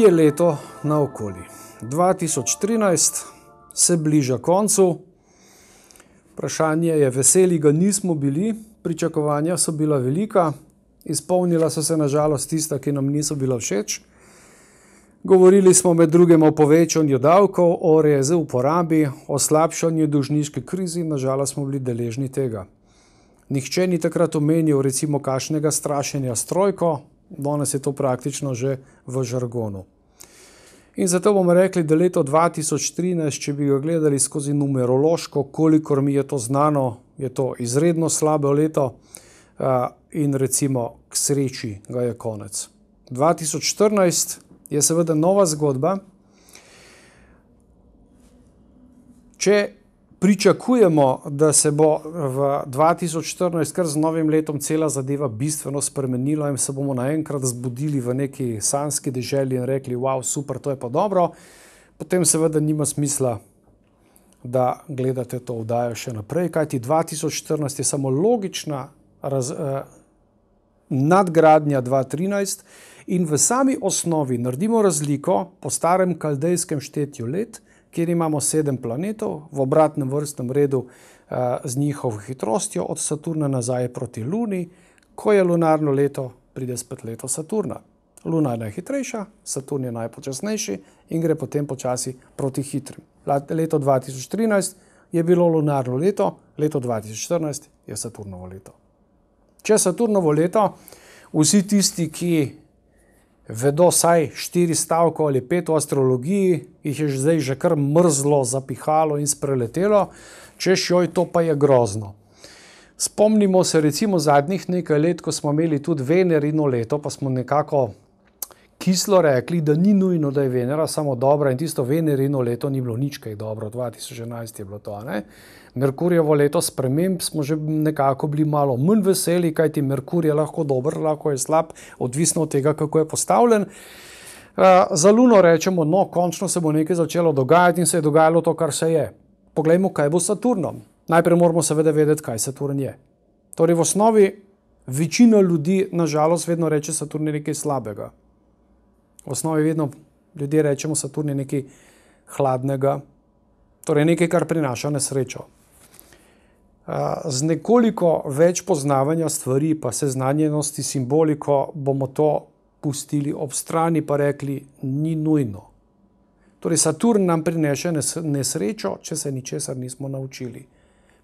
je leto naokoli. 2013 se bliža koncu, vprašanje je, veseli ga nismo bili, pričakovanja so bila velika, izpolnila so se nažalost tista, ki nam niso bila všeč. Govorili smo med drugim o povečanju davkov, o reze v porabi, o slabšanju dužniške krizi, nažalost smo bili deležni tega. Nihče ni takrat omenil recimo kašnega strašenja strojko, danes je to praktično že v žargonu. In zato bomo rekli, da leto 2013, če bi ga gledali skozi numerološko, kolikor mi je to znano, je to izredno slabo leto in recimo k sreči ga je konec. 2014 je seveda nova zgodba. Če pričakujemo, da se bo v 2014, kar z novim letom, cela zadeva bistveno spremenila in se bomo naenkrat zbudili v neki sanski deželi in rekli: Wow, super, to je pa dobro. Potem seveda nima smisla, da gledate to vdajo še naprej, kajti 2014 je samo logična raz, eh, nadgradnja 2013 in v sami osnovi naredimo razliko po starem kaldejskem štetju let kjer imamo sedem planetov v obratnem vrstnem redu eh, z njihovo hitrostjo od Saturna nazaj proti Luni, ko je lunarno leto, pride spet leto Saturna. Luna je najhitrejša, Saturn je najpočasnejši in gre potem počasi proti hitrim. Leto 2013 je bilo lunarno leto, leto 2014 je Saturnovo leto. Če Saturnovo leto, vsi tisti, ki vedo vsaj štiri stavke ali pet v astrologiji, jih je zdaj že kar mrzlo, zapihalo in spreletelo, češ joj, to pa je grozno. Spomnimo se recimo zadnjih nekaj let, ko smo imeli tudi Venerino leto, pa smo nekako kislo rekli, da ni nujno, da je Venera samo dobra in tisto Venerino leto ni bilo nič kaj dobro, 2011 je bilo to. Ne? Merkurjevo leto sprememb smo že nekako bili malo manj veseli, kajti Merkur je lahko dober, lahko je slab, odvisno od tega, kako je postavljen. Eh, za Luno rečemo, no, končno se bo nekaj začelo dogajati in se je dogajalo to, kar se je. Poglejmo, kaj bo s Saturnom. Najprej moramo seveda vedeti, kaj Saturn je. Torej, v osnovi večina ljudi, nažalost, vedno reče, da Saturn je nekaj slabega. V osnovi vedno ljudje rečemo, da je Saturn nekaj hladnega, torej nekaj, kar prinaša nesrečo. Z nekoliko več poznavanja stvari, pa seznanjenosti, simboliko bomo to pustili ob strani, pa rekli, ni nujno. Torej, Saturn nam prinaša nesrečo, če se ničesar nismo naučili.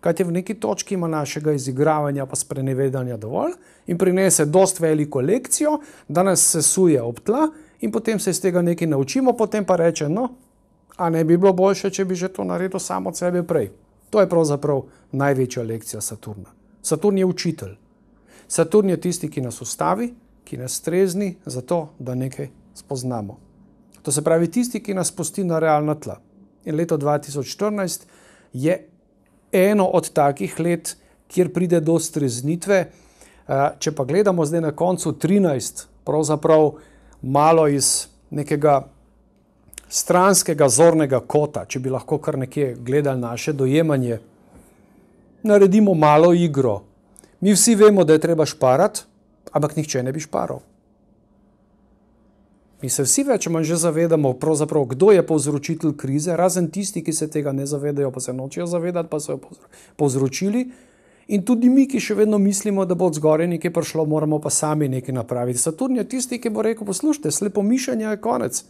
Kaj te v neki točki ima našega izigravanja, pa sprenevedanja dovolj in prinese dost veliko lekcijo, da nas sesuje ob tla in potem se iz tega nekaj naučimo, potem pa reče, no, a ne bi bilo boljše, če bi že to naredil samo od sebe prej. To je pravzaprav največja lekcija Saturna. Saturn je učitelj. Saturn je tisti, ki nas ustavi, ki nas strezni, zato da nekaj spoznamo. To se pravi, tisti, ki nas spusti na realna tla. In leto 2014 je eno od takih let, kjer pride do streznitve. Eh, če pa gledamo zdaj na koncu 13, pravzaprav 13, malo iz nekega stranskega zornega kota, če bi lahko kar nekje gledali naše dojemanje, naredimo malo igro. Mi vsi vemo, da je treba šparati, ampak nihče ne bi šparal. Mi se vsi več ali manj že zavedamo, kdo je povzročitelj krize, razen tisti, ki se tega ne zavedajo, pa se nočejo zavedati, pa so jo povzročili. In tudi mi, ki še vedno mislimo, da bo od zgoraj nekaj prišlo, moramo pa sami nekaj napraviti. Saturn je tisti, ki bo rekel: Poslušajte, slepo mišljenje je konec.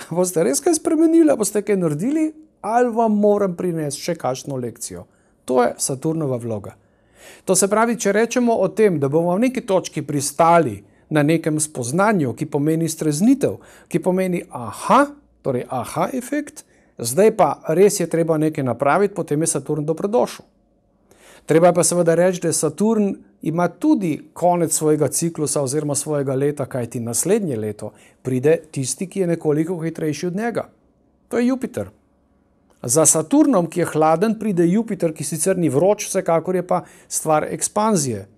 Boste res kaj spremenili, boste kaj naredili, ali vam moram prinesti še kakšno lekcijo. To je Saturnova vloga. To se pravi, če rečemo o tem, da bomo v neki točki pristali na nekem spoznanju, ki pomeni streznitev, ki pomeni aha, torej aha efekt, zdaj pa res je treba nekaj napraviti, potem je Saturn dobrodošel. Treba pa seveda reči, da Saturn ima tudi konec svojega ciklusa oziroma svojega leta, kajti naslednje leto pride tisti, ki je nekoliko hitrejši od njega. To je Jupiter. Za Saturnom, ki je hladen, pride Jupiter, ki sicer ni vroč, vsekakor je pa stvar ekspanzije.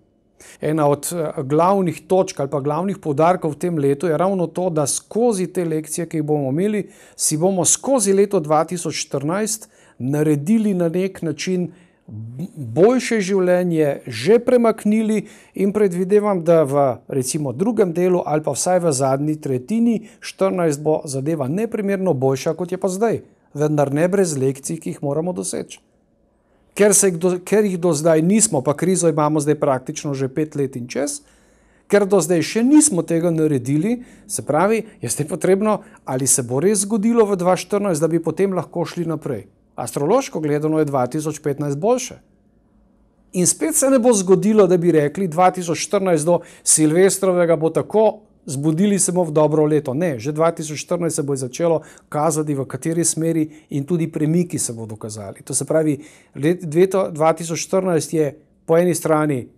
Ena od eh, glavnih točk ali pa glavnih podarkov v tem letu je ravno to, da skozi te lekcije, ki jih bomo imeli, si bomo skozi leto 2014 naredili na nek način boljše življenje že premaknili in predvidevam, da v recimo drugem delu ali pa vsaj v zadnji tretjini 14 bo zadeva neprimerno boljša, kot je pa zdaj, vendar ne brez lekcij, ki jih moramo doseči. Ker, se, ker jih do zdaj nismo, pa krizo imamo zdaj praktično že pet let in čez, ker do zdaj še nismo tega naredili, se pravi, je zdaj potrebno, ali se bo res zgodilo v 2014, da bi potem lahko šli naprej. Astrološko gledano je 2015 boljše. In spet se ne bo zgodilo, da bi rekli 2014 do Silvestrovega bo tako, zbudili se bomo v dobro leto. Ne, že 2014 se bo začelo kazati, v kateri smeri in tudi premiki se bodo kazali. To se pravi, let, leto 2014 je po eni strani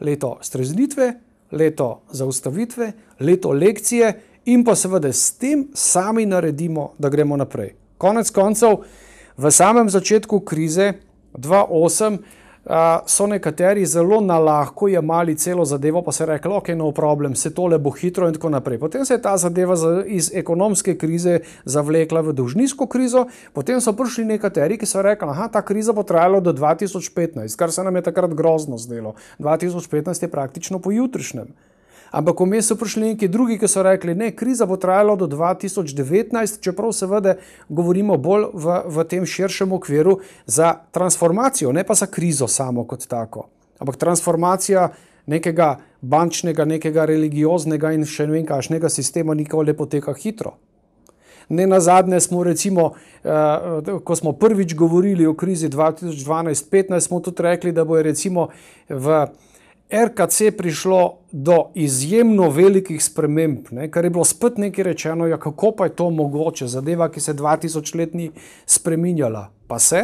leto streznitve, leto zaustavitve, leto lekcije in pa seveda s tem sami naredimo, da gremo naprej. Konec koncev. V samem začetku krize 2008 so nekateri zelo na lahko jemali celo zadevo, pa se je reklo, ok, no problem, se tole bo hitro in tako naprej. Potem se je ta zadeva iz ekonomske krize zavlekla v dolžninsko krizo, potem so prišli nekateri, ki so rekli, aha, ta kriza bo trajala do 2015, kar se nam je takrat grozno zdelo. 2015 je praktično pojutrišnjem. Ampak vmes so prišli neki drugi, ki so rekli, da kriza bo trajala do 2019, čeprav seveda govorimo bolj v, v tem širšem okviru za transformacijo, ne pa za krizo samo kot tako. Ampak transformacija nekega bančnega, nekega religioznega in še ne vem kakšnega sistema nikoli poteka hitro. Ne na zadnje smo, recimo, eh, ko smo prvič govorili o krizi 2012-2015, smo tudi rekli, da bo je recimo v RKC prišlo do izjemno velikih sprememb, ne, kar je bilo spet nekaj rečeno, ja, kako pa je to mogoče, zadeva, ki se je 2000 let ni spremenjala. Pa se,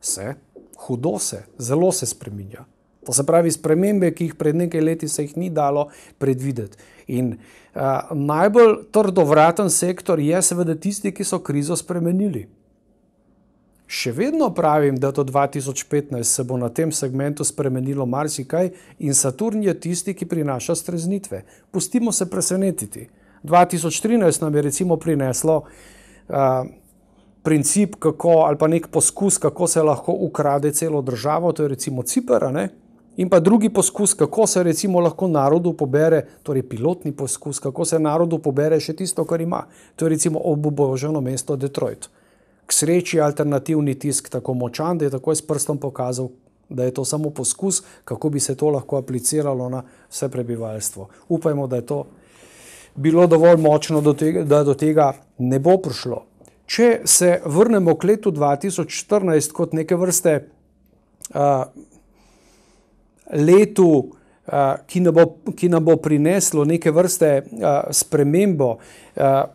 se, hudo se, zelo se spremenja. To se pravi, spremembe, ki jih pred nekaj leti se jih ni dalo predvideti. In uh, najbolj trdovraten sektor je seveda tisti, ki so krizo spremenili. Še vedno pravim, da do 2015 se bo na tem segmentu spremenilo marsikaj in Saturn je tisti, ki prinaša streznitve. Pustimo se presenetiti. 2013 nam je recimo prineslo uh, princip, kako, ali pa nek poskus, kako se lahko ukrade celo državo, to je recimo Cipra, in pa drugi poskus, kako se recimo lahko narodu pobere, torej pilotni poskus, kako se narodu pobere še tisto, kar ima, to je recimo obuboženo mesto Detroit sreči alternativni tisk tako močan, da je takoj s prstom pokazal, da je to samo poskus, kako bi se to lahko apliciralo na vse prebivalstvo. Upajmo, da je to bilo dovolj močno, da do tega ne bo prišlo. Če se vrnemo k letu 2014 kot neke vrste uh, letu, ki nam bo, ki nam bo prineslo neke vrste spremembo,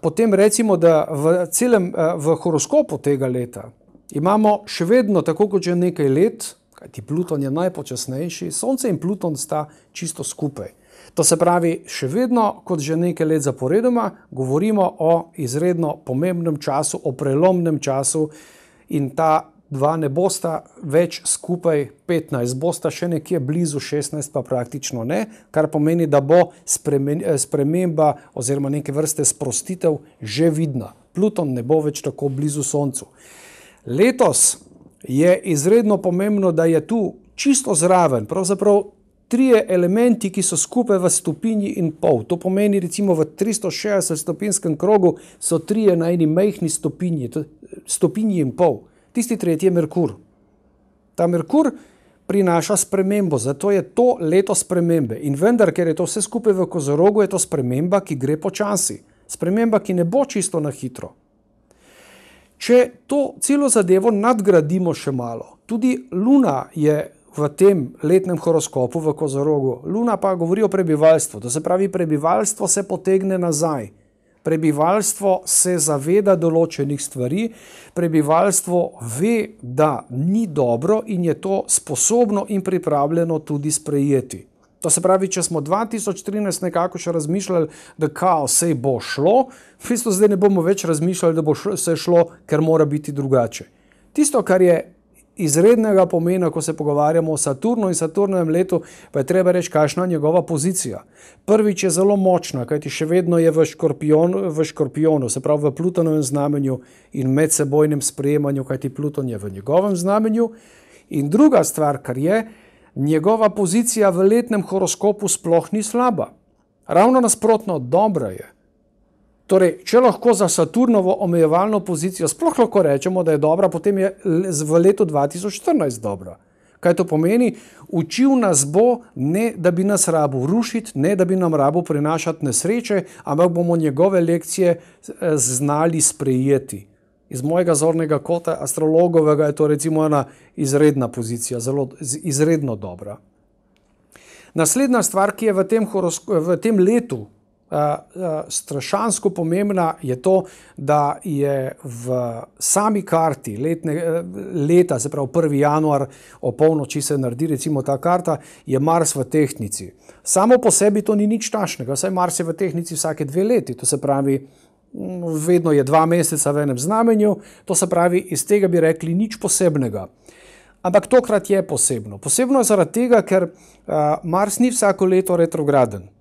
potem recimo, da v celem v horoskopu tega leta imamo še vedno tako kot že nekaj let, kajti Pluton je najpočasnejši, Sonce in Pluton sta čisto skupaj. To se pravi, še vedno, kot že nekaj let zaporedoma, govorimo o izredno pomembnem času, o prelomnem času in ta dva ne bosta več skupaj 15, bosta še nekje blizu 16, pa praktično ne, kar pomeni, da bo eh, sprememba oziroma neke vrste sprostitev že vidna. Pluton ne bo več tako blizu Soncu. Letos je izredno pomembno, da je tu čisto zraven, pravzaprav tri elementi, ki so skupaj v stopinji in pol. To pomeni, recimo v 360 stopinskem krogu so tri na eni mehni stopinji, stopinji in pol tisti tretji je Merkur. Ta Merkur prinaša spremembo, zato je to leto spremembe. In vendar, ker je to vse skupaj v kozorogu, je to sprememba, ki gre počasi, sprememba, ki ne bo čisto na hitro. Če to celo zadevo nadgradimo še malo, tudi Luna je v tem letnem horoskopu v kozorogu, Luna pa govori o prebivalstvu, to se pravi, prebivalstvo se potegne nazaj prebivalstvo se zaveda določenih stvari, prebivalstvo ve, da ni dobro in je to sposobno in pripravljeno tudi sprejeti. To se pravi, če smo 2013 nekako še razmišljali, da kaos se bo šlo, v bistvu zdaj ne bomo več razmišljali, da bo šlo, se šlo, ker mora biti drugače. Tisto, kar je izrednega pomena, ko se pogovarjamo o Saturnu in Saturnovem letu, pa je treba reči, kakšna je njegova pozicija. Prvič je zelo močna, kajti še vedno je v, škorpion, v škorpionu, se pravi v Plutonovem znamenju in medsebojnem sprejemanju, kajti Pluton je v njegovem znamenju. In druga stvar, kar je, njegova pozicija v letnem horoskopu sploh ni slaba. Ravno nasprotno, dobra je. Torej, če lahko za Saturnovo omejevalno pozicijo sploh lahko rečemo, da je dobra, potem je v letu 2014 dobra. Kaj to pomeni? Učil nas bo, ne da bi nas rabu rušiti, ne da bi nam rabu prinašati nesreče, ampak bomo njegove lekcije znali sprejeti. Iz mojega zornega kota, astrologovega, je to recimo ena izredna pozicija, zelo izredno dobra. Naslednja stvar, ki je v tem, v tem letu Eh, eh, strašansko pomembna je to, da je v sami karti letne, eh, leta, se pravi 1. januar, o polnoči se naredi recimo ta karta, je Mars v tehnici. Samo po sebi to ni nič tašnega, saj Mars je v tehnici vsake dve leti, to se pravi, mm, vedno je dva meseca v enem znamenju, to se pravi, iz tega bi rekli nič posebnega. Ampak tokrat je posebno. Posebno je zaradi tega, ker Mars ni vsako leto retrograden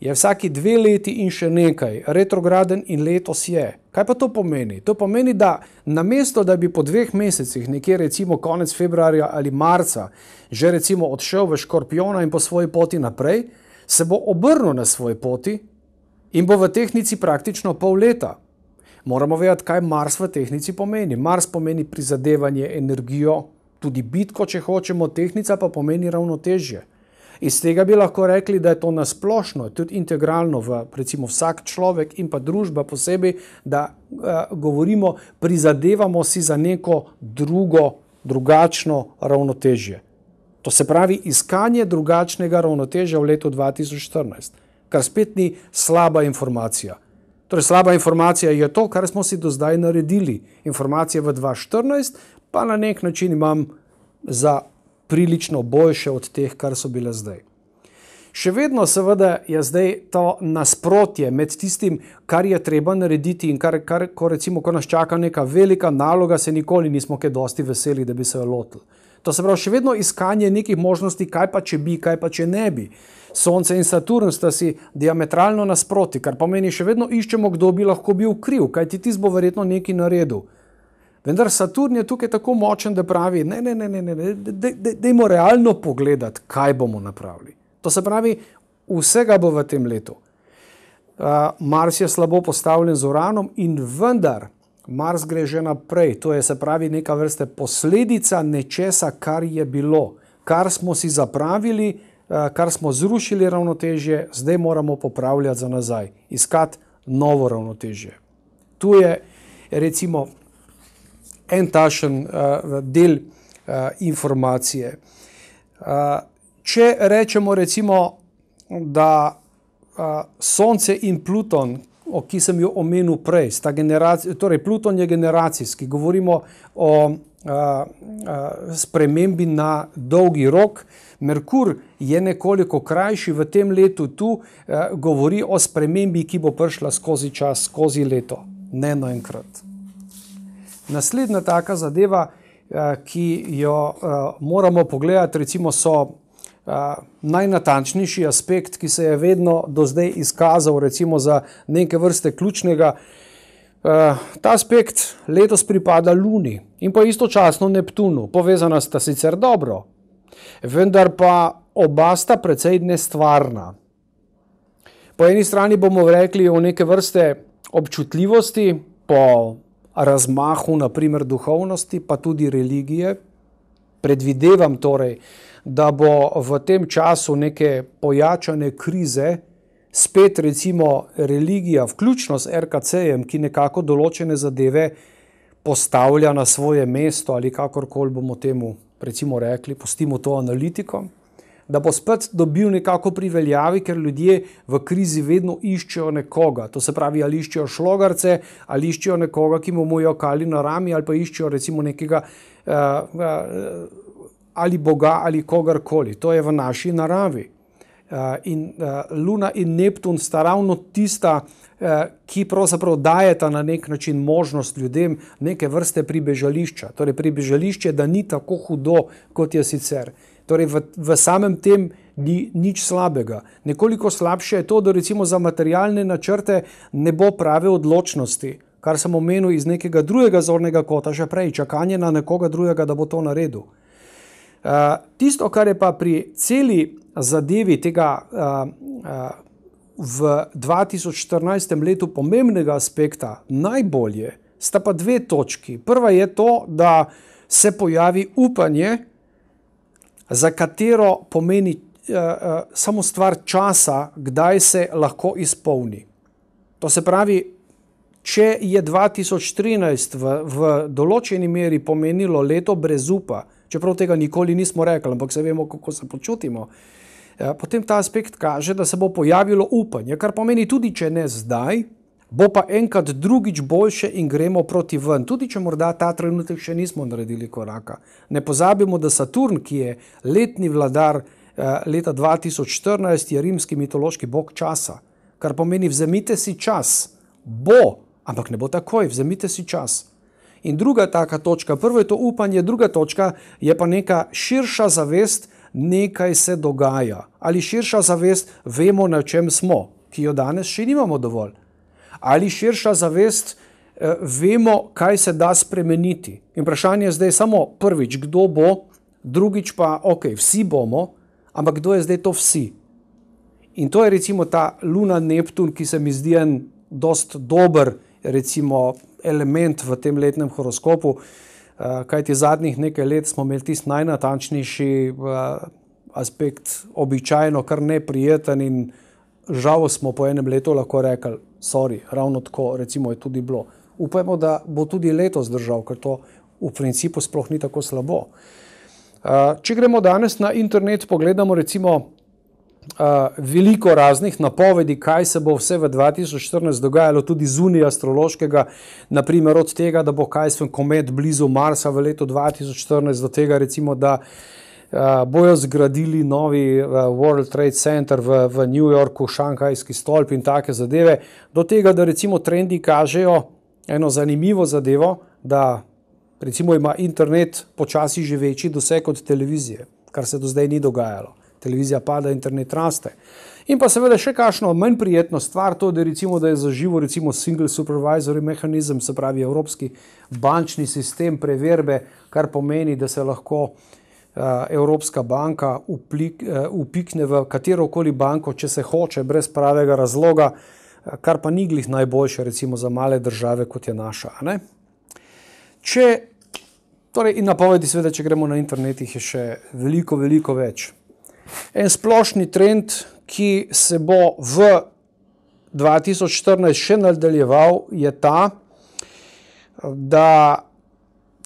je vsaki dve leti in še nekaj, retrograden in letos je. Kaj pa to pomeni? To pomeni, da namesto, da bi po dveh mesecih, nekje recimo konec februarja ali marca, že recimo odšel v škorpiona in po svoji poti naprej, se bo obrnil na svoji poti in bo v tehnici praktično pol leta. Moramo vedeti, kaj Mars v tehnici pomeni. Mars pomeni prizadevanje, energijo, tudi bitko, če hočemo, tehnica pa pomeni ravnotežje. težje. Iz tega bi lahko rekli, da je to nasplošno, tudi integralno v recimo, vsak človek in pa družba posebej, da eh, govorimo, prizadevamo si za neko drugo, drugačno ravnotežje. To se pravi iskanje drugačnega ravnotežja v letu 2014, kar spet ni slaba informacija. Torej, slaba informacija je to, kar smo si do zdaj naredili. Informacije v 2014, pa na nek način imam za prilično boljše od teh, kar so bile zdaj. Še vedno seveda je zdaj to nasprotje med tistim, kar je treba narediti in kar, kar ko recimo, ko nas čaka neka velika naloga, se nikoli nismo kaj dosti veseli, da bi se jo lotili. To se pravi, še vedno iskanje nekih možnosti, kaj pa če bi, kaj pa če ne bi. Sonce in Saturn sta si diametralno nasproti, kar pomeni, še vedno iščemo, kdo bi lahko bil kriv, kaj ti tis bo verjetno neki naredil. Vendar Saturn je tukaj tako močen, da pravi: ne, ne, ne, ne, ne, ne dajmo realno pogledati, kaj bomo napravili. To se pravi, vsega bo v tem letu. Uh, Mars je slabo postavljen z uranom in vendar Mars gre že naprej. To je se pravi neka vrste posledica nečesa, kar je bilo, kar smo si zapravili, uh, kar smo zrušili ravnotežje, zdaj moramo popravljati za nazaj, iskati novo ravnotežje. Tu je recimo en tašen uh, del uh, informacije. Uh, če rečemo, recimo, da uh, Sonce in Pluton. O, ki sem jo omenil prej, torej Pluton je generacijski, govorimo o a, a, spremembi na dolgi rok. Merkur je nekoliko krajši v tem letu, tu a, govori o spremembi, ki bo prišla skozi čas, skozi leto, ne naenkrat. Naslednja taka zadeva, eh, ki jo eh, moramo pogledati, recimo, so eh, najnatančnejši aspekt, ki se je vedno do zdaj izkazal za neke vrste ključnega. Ta aspekt letos pripada Luni in pa istočasno Neptunu, povezana sta sicer dobro, vendar pa oba sta precej nestvarna. Po eni strani bomo rekli o neke vrste občutljivosti po razmahu, naprimer, duhovnosti, pa tudi religije. Predvidevam torej, da bo v tem času neke pojačane krize spet, recimo, religija, vključno s RKC-jem, ki nekako določene zadeve postavlja na svoje mesto ali kakorkoli bomo temu recimo, rekli, postimo to analitikom da bo spet dobil nekako priveljavi, ker ljudje v krizi vedno iščejo nekoga. To se pravi, ali iščejo šlogarce, ali iščejo nekoga, ki mu mujo kali na rami, ali pa iščejo recimo nekega uh, uh, ali Boga ali kogarkoli. To je v naši naravi. Uh, in uh, Luna in Neptun sta ravno tista, uh, ki pravzaprav dajeta na nek način možnost ljudem neke vrste pribežališča. Torej, pribežališče, da ni tako hudo, kot je sicer. Uh, Torej, v, v samem tem ni nič slabega. Nekoliko slabše je to, da recimo za materialne načrte ne bo prave odločnosti, kar sem omenil iz nekega drugega zornega kota, že prej, čakanje na nekoga drugega, da bo to naredil. Uh, tisto, kar je pa pri celi zadevi tega. Uh, uh, V 2014. letu pomembnega aspekta, najbolje, sta pa dve točki. Prva je to, da se pojavi upanje, za katero pomeni uh, uh, samo stvar časa, kdaj se lahko izpolni. To se pravi, če je 2013 v, v določeni meri pomenilo leto brez upa, čeprav tega nikoli nismo rekli, ampak se vemo, kako se počutimo. Eh, potem ta aspekt kaže, da se bo pojavilo upanje, kar pomeni tudi, če ne zdaj, bo pa enkrat drugič boljše in gremo proti ven, tudi če morda ta trenutek še nismo naredili koraka. Ne pozabimo, da Saturn, ki je letni vladar eh, leta 2014, je rimski mitološki bog časa, kar pomeni, vzemite si čas, bo, ampak ne bo takoj, vzemite si čas. In druga taka točka, prvo je to upanje, druga točka je pa neka širša zavest, nekaj se dogaja. Ali širša zavest, vemo, na čem smo, ki jo danes še nimamo dovolj ali širša zavest, eh, vemo, kaj se da spremeniti. In vprašanje je zdaj samo prvič, kdo bo, drugič pa, ok, vsi bomo, ampak kdo je zdaj to vsi. In to je recimo ta Luna Neptun, ki se mi zdi en dost dober recimo, element v tem letnem horoskopu. Eh, kaj ti zadnjih nekaj let smo imeli tisti najnatančnejši uh, aspekt, običajno, kar neprijeten, in žal smo po enem letu lahko rekli, Sorry, ravno tako recimo, je tudi bilo. Upajmo, da bo tudi letos zdržal, ker to v principu sploh ni tako slabo. Uh, če gremo danes na internet, pogledamo recimo uh, veliko raznih napovedi, kaj se bo vse v 2014 dogajalo tudi zunaj astrologskega, naprimer od tega, da bo kaj sem komet blizu Marsa v letu 2014, do tega recimo, da Eh, bojo zgradili novi eh, World Trade Center v, v New Yorku, šanghajski stolp in take zadeve. Do tega, da recimo trendi kažejo eno zanimivo zadevo, da recimo ima internet počasi že večji doseg od televizije, kar se do zdaj ni dogajalo. Televizija pada, internet raste. In pa seveda še kakšno manj prijetno stvar, to da, recimo, da je zaživo recimo single supervisory mechanism, se pravi evropski bančni sistem preverbe, kar pomeni, da se lahko uh, Eh, Evropska banka upikne eh, v katero koli banko, če se hoče, brez pravega razloga, eh, kar pa ni glih najboljše, recimo za male države, kot je naša. Ne? Če, torej, in napovedi, seveda, če gremo na internet, jih je še veliko, veliko več. En splošni trend, ki se bo v 2014 še nadaljeval, je ta, da.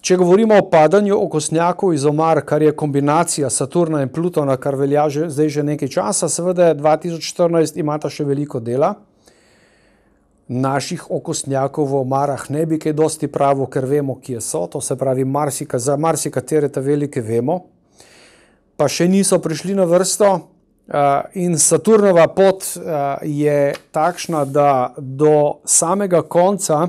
Če govorimo o padanju okosnjakov iz omar, kar je kombinacija Saturna in Plutona, kar velja že, zdaj že nekaj časa, seveda 2014 imata še veliko dela. Naših okosnjakov v omarah ne bi kaj dosti pravo, ker vemo, kje so, to se pravi, marsika, za marsikatere te velike vemo, pa še niso prišli na vrsto. In Saturnova pot je takšna, da do samega konca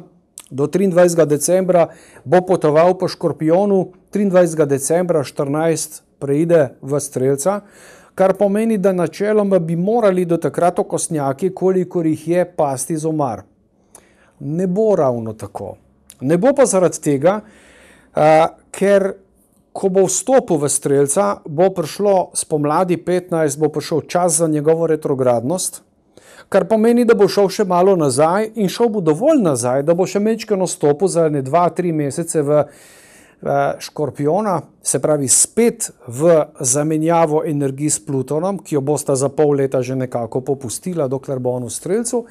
do 23. decembra bo potoval po škorpionu, 23. decembra 14. preide v strelca, kar pomeni, da načeloma bi morali do takrat okosnjaki, koliko jih je, pasti z omar. Ne bo ravno tako. Ne bo pa zaradi tega, uh, ker ko bo vstopil v strelca, bo prišlo spomladi 15, bo prišel čas za njegovo retrogradnost kar pomeni, da bo šel še malo nazaj in šel bo dovolj nazaj, da bo še mečkano stopil za ne dva, tri mesece v, v škorpiona, se pravi spet v zamenjavo energiji s Plutonom, ki jo bosta za pol leta že nekako popustila, dokler bo on v strelcu.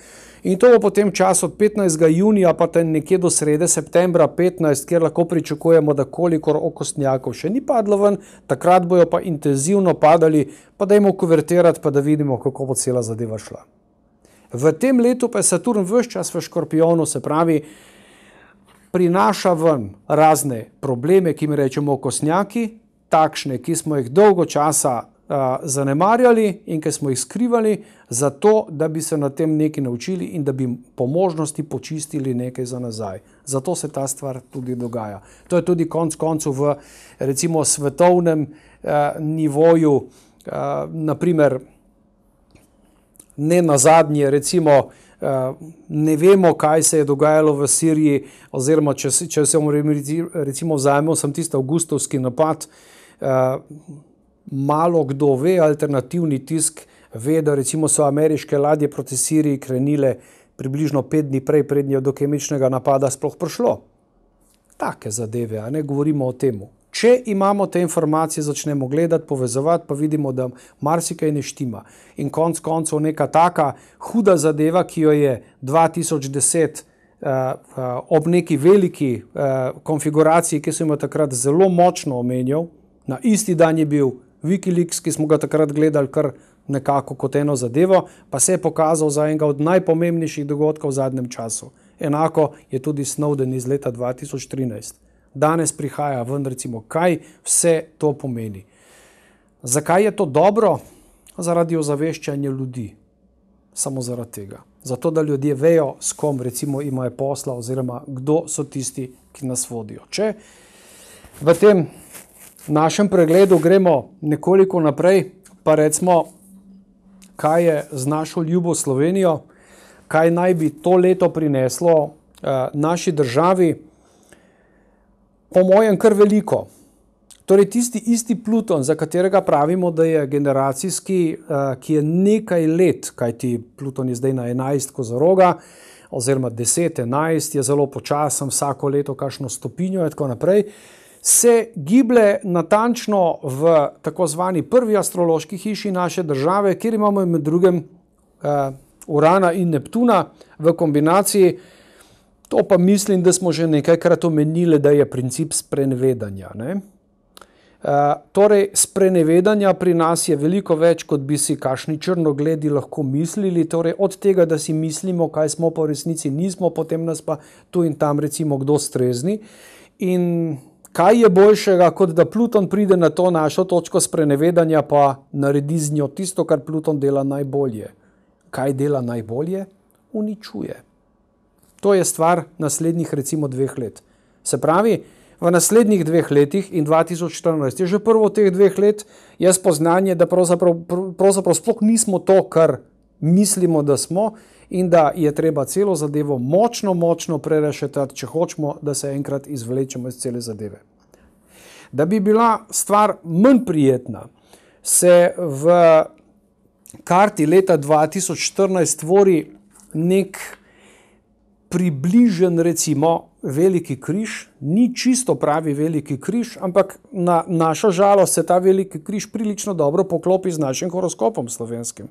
In to bo potem čas od 15. junija pa ten nekje do srede septembra 15, kjer lahko pričakujemo, da kolikor okostnjakov še ni padlo ven, takrat bojo pa intenzivno padali, pa dajmo kuvertirati, pa da vidimo, kako bo cela zadeva šla. V tem letu pa je Saturn vse čas v škorpionu, se pravi, prinaša ven razne probleme, ki jim rečemo kosnjaki, takšne, ki smo jih dolgo časa a, zanemarjali in ki smo jih skrivali, zato da bi se na tem nekaj naučili in da bi po možnosti počistili nekaj za nazaj. Zato se ta stvar tudi dogaja. To je tudi konec koncev v recimo, svetovnem a, nivoju, a, naprimer ne na zadnje, recimo, eh, ne vemo, kaj se je dogajalo v Siriji, oziroma če se omrežemo, vzamemo samo tisti avgustovski napad. Eh, malo kdo ve, alternativni tisk ve, da so ameriške ladje proti Siriji krenile približno pet dni prej, prednje do kemičnega napada sploh prišlo. Take zadeve, a ne govorimo o temu. Če imamo te informacije, začnemo gledati, povezovati, pa vidimo, da marsikaj ne štima. In konec koncev, neka taka huda zadeva, ki jo je 2010 eh, eh, ob neki veliki eh, konfiguraciji, ki sem jo takrat zelo močno omenjal, na isti dan je bil Wikileaks, ki smo ga takrat gledali kar nekako kot eno zadevo, pa se je pokazal za enega od najpomembnejših dogodkov v zadnjem času. Enako je tudi Snowden iz leta 2013 danes prihaja ven, recimo, kaj vse to pomeni. Zakaj je to dobro? Zaradi ozaveščanja ljudi. Samo zaradi tega. Zato, da ljudje vejo, s kom recimo, imajo posla, oziroma kdo so tisti, ki nas vodijo. Če v tem našem pregledu gremo nekoliko naprej, pa recimo, kaj je z našo ljubo Slovenijo, kaj naj bi to leto prineslo eh, naši državi po mojem, kar veliko. Torej, tisti isti Pluton, za katerega pravimo, da je generacijski, eh, ki je nekaj let, kajti Pluton je zdaj na 11 kozoroga, oziroma 10, 11, je zelo počasen, vsako leto kakšno stopinjo in tako naprej, se giblje natančno v tako zvani prvi astrološki hiši naše države, kjer imamo med drugim eh, Urana in Neptuna v kombinaciji. To pa mislim, da smo že nekajkrat omenili, da je princip sprenevedanja. Ne? Uh, torej, sprenevedanja pri nas je veliko več, kot bi si kašni črnogledi lahko mislili. Torej, od tega, da si mislimo, kaj smo po resnici, nismo, potem nas pa tu in tam, recimo, kdo strezni. In kaj je boljšega, kot da Pluton pride na to našo točko sprenevedanja, pa naredi z njo tisto, kar Pluton dela najbolje. Kaj dela najbolje? Uničuje. To je stvar naslednjih, recimo, dveh let. Se pravi, v naslednjih dveh letih in 2014 je že prvo teh dveh let, je spoznanje, da pravzaprav, pravzaprav sploh nismo to, kar mislimo, da smo. In da je treba celo zadevo močno, močno prerešiti, če hočemo, da se enkrat izvlečemo iz cele zadeve. Da bi bila stvar manj prijetna, se v karti leta 2014 tvori nek približen, recimo, veliki križ, ni čisto pravi veliki križ, ampak na našo žalost se ta veliki križ prilično dobro poklopi z našim horoskopom slovenskim.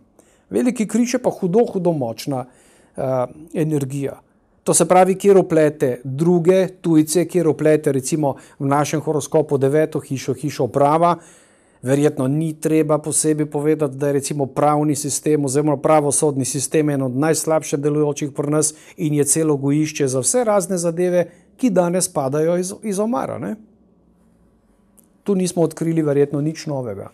Veliki križ je pa hudo, hudo močna uh, energija. To se pravi, kjer oplete druge, tujce, kjer oplete, recimo v našem horoskopu deveto hišo, hišo prava, uh, Verjetno ni treba posebej povedati, da je pravni sistem oziroma pravosodni sistem eno od najslabše delujočih pri nas in je celo gojišče za vse razne zadeve, ki danes padajo iz, iz omara. Ne? Tu nismo odkrili verjetno nič novega.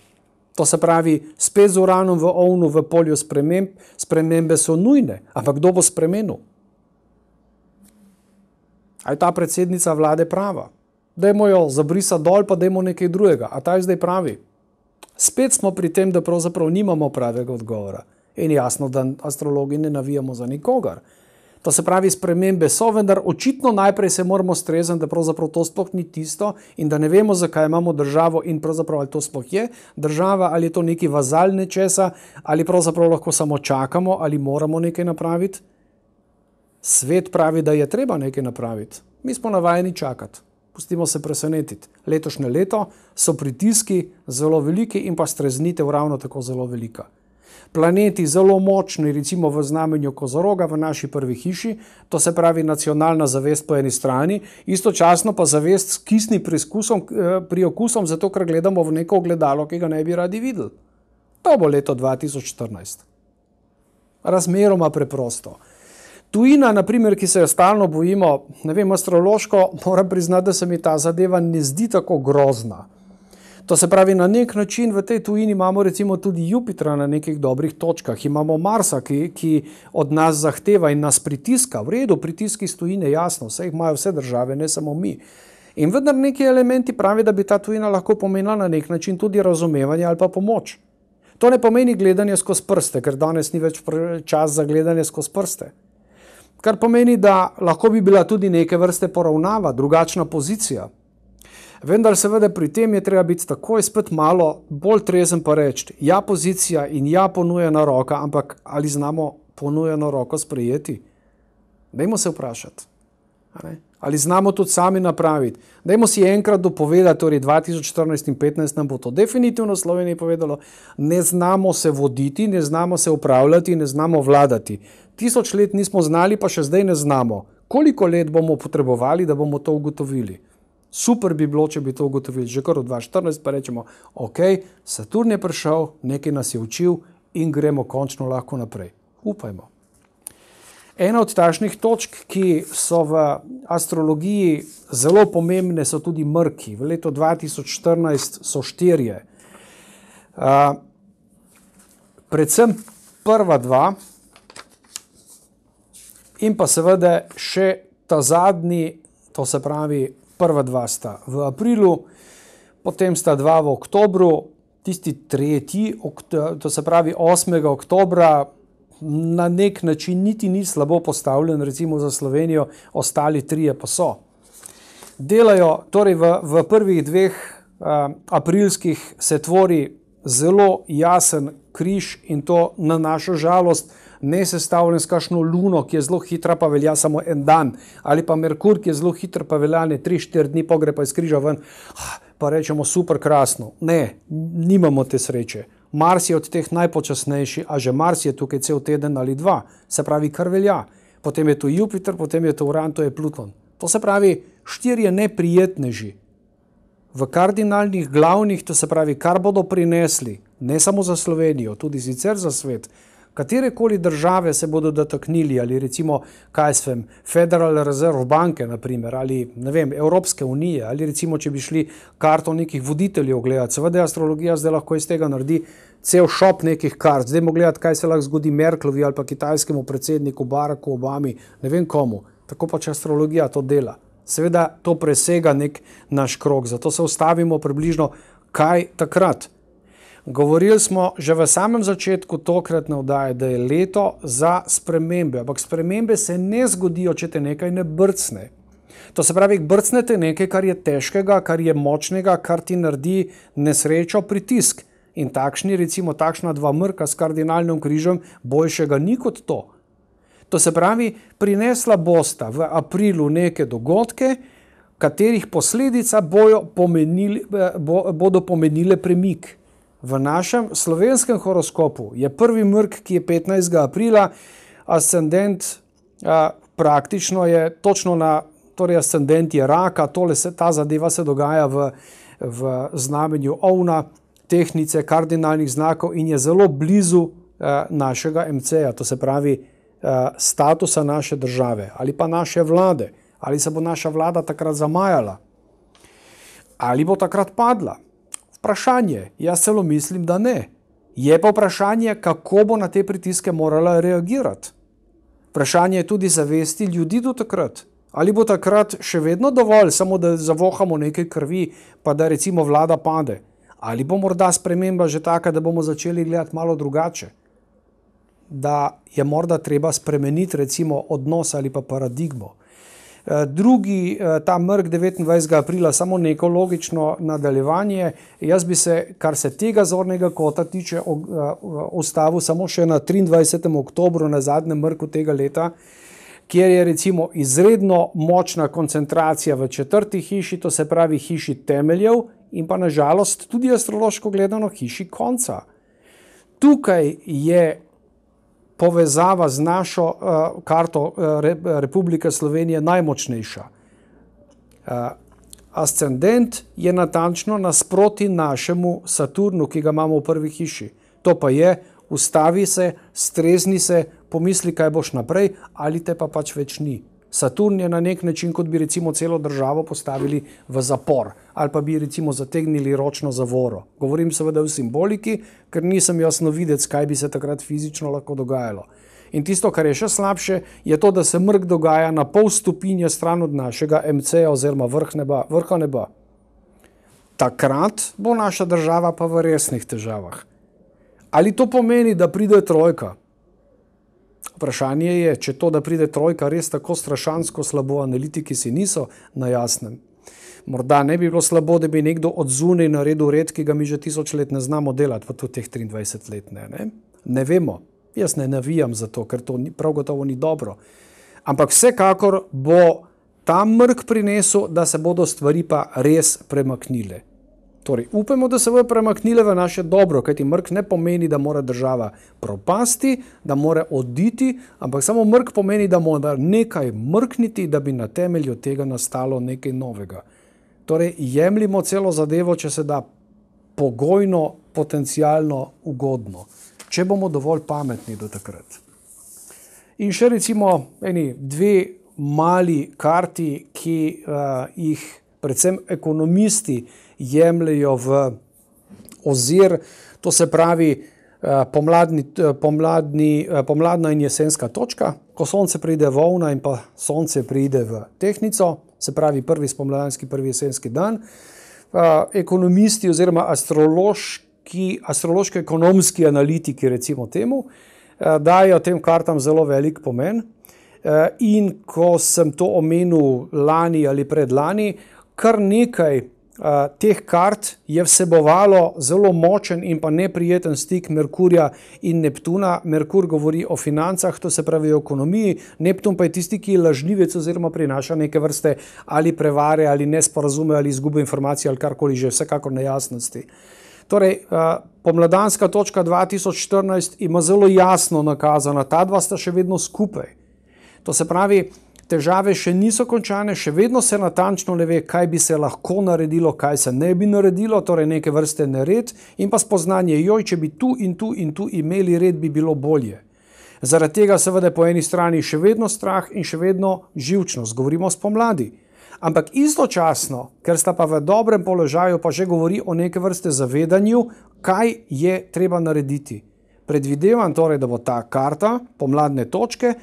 To se pravi, spet z uranom v ovnu, v polju sprememb, spremembe so nujne, ampak kdo bo spremenil? A je ta predsednica vlade prava? Dajmo jo zabrisati dol, pa dajmo nekaj drugega. A ta je zdaj pravi? spet smo pri tem, da pravzaprav nimamo pravega odgovora. In jasno, da astrologi ne navijamo za nikogar. To se pravi, spremembe so, vendar očitno najprej se moramo strezati, da pravzaprav to sploh ni tisto in da ne vemo, zakaj imamo državo in pravzaprav ali to sploh je država, ali je to neki vazal nečesa, ali pravzaprav lahko samo čakamo, ali moramo nekaj napraviti. Svet pravi, da je treba nekaj napraviti. Mi smo navajeni čakati pustimo se presenetiti. Letošnje leto so pritiski zelo veliki in pa streznitev ravno tako zelo velika. Planeti zelo močni, recimo v znamenju kozoroga v naši prvi hiši, to se pravi nacionalna zavest po eni strani, istočasno pa zavest s kisnim preizkusom, eh, priokusom, zato ker gledamo v neko gledalo, ki ga ne bi radi videli. To bo leto 2014. Razmeroma preprosto. Tujina, naprimer, ki se jo stalno bojimo, ne vem, astrološko, mora priznati, da se mi ta zadeva ne zdi tako grozna. To se pravi, na nek način v tej tujini imamo recimo tudi Jupitra na nekih dobrih točkah, imamo Marsa, ki, ki od nas zahteva in nas pritiska, v redu, pritiski iz tujine, jasno, vse jih imajo vse države, ne samo mi. In vendar neki elementi pravi, da bi ta tujina lahko pomenila na nek način tudi razumevanje ali pa pomoč. To ne pomeni gledanje skozi prste, ker danes ni več čas za gledanje skozi prste kar pomeni, da lahko bi bila tudi neke vrste poravnava, drugačna pozicija. Vendar seveda pri tem je treba biti takoj spet malo bolj trezen pa reči, ja pozicija in ja ponujena roka, ampak ali znamo ponujeno roko sprejeti? Dajmo se vprašati. Ali znamo tudi sami napraviti? Dajmo si enkrat dopovedati, torej 2014 in 2015 nam bo to definitivno Slovenije povedalo, ne znamo se voditi, ne znamo se upravljati, ne znamo vladati tisoč let nismo znali, pa še zdaj ne znamo. Koliko let bomo potrebovali, da bomo to ugotovili? Super bi bilo, če bi to ugotovili že kar od 2014, pa rečemo, ok, Saturn je prišel, nekaj nas je učil in gremo končno lahko naprej. Upajmo. Ena od takšnih točk, ki so v astrologiji zelo pomembne, so tudi mrki. V letu 2014 so štirje. Uh, predvsem prva dva. In pa seveda še ta zadnji, to se pravi, prva dva sta v aprilu, potem sta dva v oktobru, tisti tretji, to se pravi 8. oktobra, na nek način niti ni slabo postavljen, recimo za Slovenijo, ostali trije pa so. Delajo, torej v, v prvih dveh uh, aprilskih se tvori zelo jasen križ in to na našo žalost ne sestavljen s kakšno luno, ki je zelo hitra, pa velja samo en dan, ali pa Merkur, ki je zelo hitro, pa velja ne 3-4 dni, pogre pa iz križa ven, ah, pa rečemo super krasno. Ne, nimamo te sreče. Mars je od teh najpočasnejši, a že Mars je tukaj cel teden ali dva, se pravi, kar velja. Potem je tu Jupiter, potem je tu Uran, to je Pluton. To se pravi, štirje neprijetneži. V kardinalnih glavnih, to se pravi, kar bodo prinesli, ne samo za Slovenijo, tudi sicer za svet, katere koli države se bodo dotaknili, ali recimo kaj svem, Federal Reserve banke, naprimer, ali ne vem, Evropske unije, ali recimo, če bi šli karto nekih voditeljev gledati, seveda astrologija zdaj lahko iz tega naredi cel šop nekih kart, zdaj bomo gledali, kaj se lahko zgodi Merklovi ali pa kitajskemu predsedniku Baracku Obami, ne vem komu. Tako pač astrologija to dela. Seveda to presega nek naš krok, zato se ustavimo približno kaj takrat. Govorili smo že v samem začetku tokrat na vdaje, da je leto za spremembe, ampak spremembe se ne zgodijo, če te nekaj ne brcne. To se pravi, brcnete nekaj, kar je težkega, kar je močnega, kar ti naredi nesrečo, pritisk. In takšni, recimo, takšna dva mrka s kardinalnim križem, boljšega ni kot to. To se pravi, prinesla bosta v aprilu neke dogodke, katerih posledica bojo pomenili, bo, bodo pomenile premik. V našem slovenskem horoskopu je prvi mrk, ki je 15. aprila, ascendent a, praktično je točno na, torej ascendent je raka, se, ta zadeva se dogaja v, v znamenju ovna, tehnice, kardinalnih znakov in je zelo blizu a, našega MC-ja, to se pravi a, statusa naše države ali pa naše vlade. Ali se bo naša vlada takrat zamajala ali bo takrat padla. Vprašanje, jaz celo mislim, da ne. Je pa vprašanje, kako bo na te pritiske morala reagirati. Vprašanje je tudi zavesti ljudi do takrat. Ali bo takrat še vedno dovolj, samo da zavohamo nekaj krvi, pa da recimo vlada pade, ali bo morda sprememba že taka, da bomo začeli gledati malo drugače. Da je morda treba spremeniti recimo odnos ali pa paradigmo. Eh, drugi, eh, ta mrk 29. aprila, samo neko logično nadaljevanje. Jaz bi se, kar se tega zornega kota tiče, ostavil eh, samo še na 23. oktobru, na zadnjem mrku tega leta, kjer je recimo izredno močna koncentracija v četrti hiši, to se pravi hiši temeljev in pa nažalost tudi astrološko gledano hiši konca. Tukaj je povezava z našo uh, karto eh, Re, Republike Slovenije najmočnejša. Uh, Ascendent je natančno nasproti našemu Saturnu, ki ga imamo v prvi hiši. To pa je, ustavi se, strezni se, pomisli, kaj boš naprej, ali te pa pač več ni. Saturn je na nek način, kot bi recimo celo državo postavili v zapor ali pa bi recimo zategnili ročno zavoro. Govorim seveda v simboliki, ker nisem jasno videti, kaj bi se takrat fizično lahko dogajalo. In tisto, kar je še slabše, je to, da se mrk dogaja na pol stopinje stran od našega MC-ja oziroma vrh neba, vrha neba. Takrat bo naša država pa v resnih težavah. Ali to pomeni, da pride trojka? Vprašanje je, če to, da pride trojka, res tako strašansko slabo, analitiki si niso na jasnem. Morda ne bi bilo slabo, da bi nekdo od zunaj naredil red, ki ga mi že tisoč let ne znamo delati, pa tudi teh 23 let ne. Ne, ne vemo, jaz ne navijam za to, ker to ni, prav gotovo ni dobro. Ampak vsekakor bo ta mrk prinesel, da se bodo stvari pa res premaknile. Torej, upajmo, da se bo premaknile v naše dobro, kajti mrk ne pomeni, da mora država propasti, da mora oditi, ampak samo mrk pomeni, da mora nekaj mrkniti, da bi na temelju tega nastalo nekaj novega. Torej, jemljimo celo zadevo, če se da pogojno, potencialno ugodno, če bomo dovolj pametni do takrat. In še recimo eni, dve mali karti, ki uh, jih predvsem ekonomisti jemljajo v ozir, to se pravi eh, pomladni, eh, pomladni, eh, pomladna in jesenska točka, ko sonce pride v ovna in pa sonce pride v tehnico, se pravi prvi spomladanski, prvi jesenski dan. Ekonomisti oziroma astrološki, astrološko-ekonomski analitiki recimo temu, dajo tem kartam zelo velik pomen. In ko sem to omenil lani ali predlani, kar nekaj Eh, teh kart je vsebovalo zelo močen in pa neprijeten stik Merkurja in Neptuna. Merkur govori o financah, to se pravi o ekonomiji, Neptun pa je tisti, ki je lažnivec oziroma prinaša neke vrste ali prevare ali nesporazume ali izgube informacij ali karkoli že, vsekakor nejasnosti. Torej, eh, pomladanska točka 2014 ima zelo jasno nakazana, ta dva sta še vedno skupaj. To se pravi, težave še niso končane, še vedno se natančno ne ve, kaj bi se lahko naredilo, kaj se ne bi naredilo, torej neke vrste nered in pa spoznanje, joj, če bi tu in tu in tu imeli red, bi bilo bolje. Zaradi tega seveda po eni strani še vedno strah in še vedno živčnost, govorimo o spomladi. Ampak istočasno, ker sta pa v dobrem položaju, pa že govori o neke vrste zavedanju, kaj je treba narediti. Predvidevam torej, da bo ta karta pomladne točke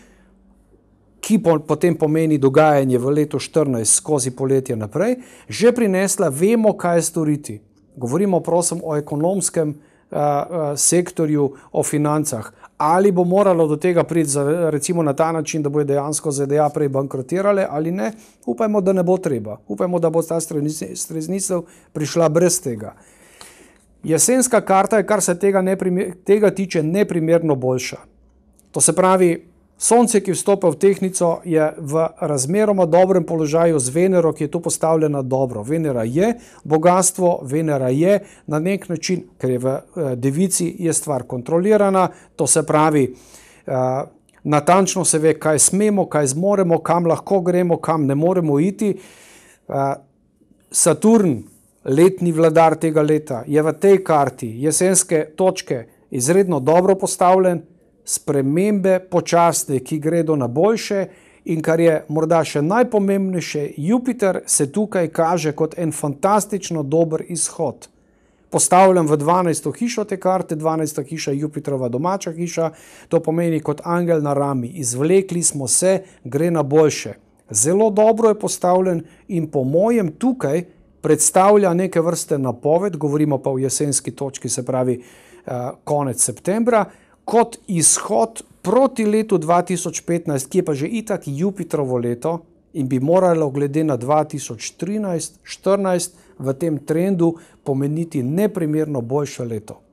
ki po, potem pomeni dogajanje v letu 2014 skozi poletje naprej, že prinesla, vemo, kaj storiti. Govorimo, prosim, o ekonomskem uh, sektorju, o financah. Ali bo moralo do tega priti, za, recimo na ta način, da bo dejansko ZDA prej bankrotirale ali ne, upajmo, da ne bo treba. Upajmo, da bo ta streznitev prišla brez tega. Jesenska karta je, kar se tega, ne primer, tega tiče, neprimerno boljša. To se pravi, Sonce, ki vstopa v tehnico, je v razmeroma dobrem položaju z Venero, ki je tu postavljena dobro. Venera je bogatstvo, Venera je na nek način, ker je v eh, Devici, je stvar kontrolirana, to se pravi, eh, natančno se ve, kaj smemo, kaj zmoremo, kam lahko gremo, kam ne moremo iti. Eh, Saturn, letni vladar tega leta, je v tej karti jesenske točke izredno dobro postavljen spremembe počasne, ki gredo na boljše, in kar je morda še najpomembnejše, Jupiter se tukaj kaže kot en fantastično dober izhod. Postavljam v 12. hišo te karte, 12. hiša je Jupiterova domača hiša, to pomeni kot angel na rami, izvlekli smo se, gre na boljše. Zelo dobro je postavljen in po mojem tukaj predstavlja neke vrste napoved, govorimo pa o jesenski točki, se pravi eh, konec septembra, kot izhod proti letu 2015, ki je pa že itak Jupitrovo leto in bi moralo glede na 2013-2014 v tem trendu pomeniti neprimerno boljše leto.